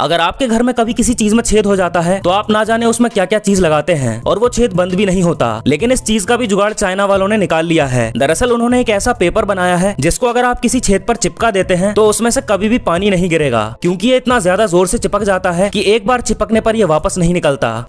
अगर आपके घर में कभी किसी चीज में छेद हो जाता है तो आप ना जाने उसमें क्या क्या चीज लगाते हैं और वो छेद बंद भी नहीं होता लेकिन इस चीज का भी जुगाड़ चाइना वालों ने निकाल लिया है दरअसल उन्होंने एक ऐसा पेपर बनाया है जिसको अगर आप किसी छेद पर चिपका देते हैं तो उसमें से कभी भी पानी नहीं गिरेगा क्यूँकी ये इतना ज्यादा जोर से चिपक जाता है की एक बार चिपकने पर यह वापस नहीं निकलता